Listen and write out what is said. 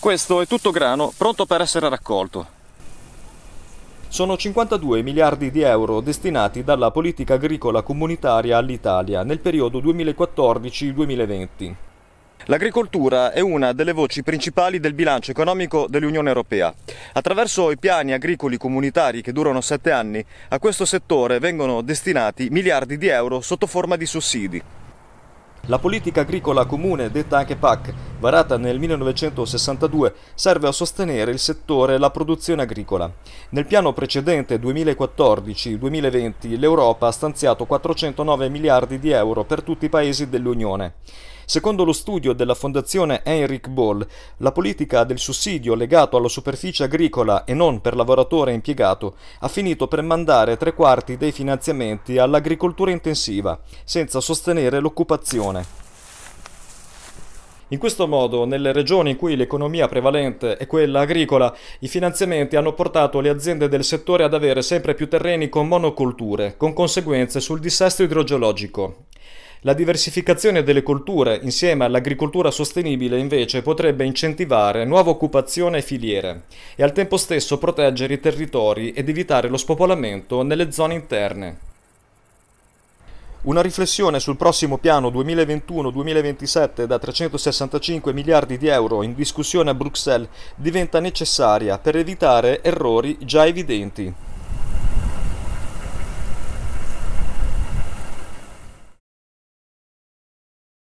Questo è tutto grano pronto per essere raccolto. Sono 52 miliardi di euro destinati dalla politica agricola comunitaria all'Italia nel periodo 2014-2020. L'agricoltura è una delle voci principali del bilancio economico dell'Unione Europea. Attraverso i piani agricoli comunitari che durano sette anni, a questo settore vengono destinati miliardi di euro sotto forma di sussidi. La politica agricola comune, detta anche PAC, varata nel 1962, serve a sostenere il settore e la produzione agricola. Nel piano precedente 2014-2020 l'Europa ha stanziato 409 miliardi di euro per tutti i paesi dell'Unione. Secondo lo studio della fondazione Heinrich Boll, la politica del sussidio legato alla superficie agricola e non per lavoratore impiegato ha finito per mandare tre quarti dei finanziamenti all'agricoltura intensiva, senza sostenere l'occupazione. In questo modo, nelle regioni in cui l'economia prevalente è quella agricola, i finanziamenti hanno portato le aziende del settore ad avere sempre più terreni con monocolture, con conseguenze sul dissesto idrogeologico. La diversificazione delle colture insieme all'agricoltura sostenibile invece potrebbe incentivare nuova occupazione e filiere e al tempo stesso proteggere i territori ed evitare lo spopolamento nelle zone interne. Una riflessione sul prossimo piano 2021-2027 da 365 miliardi di euro in discussione a Bruxelles diventa necessaria per evitare errori già evidenti.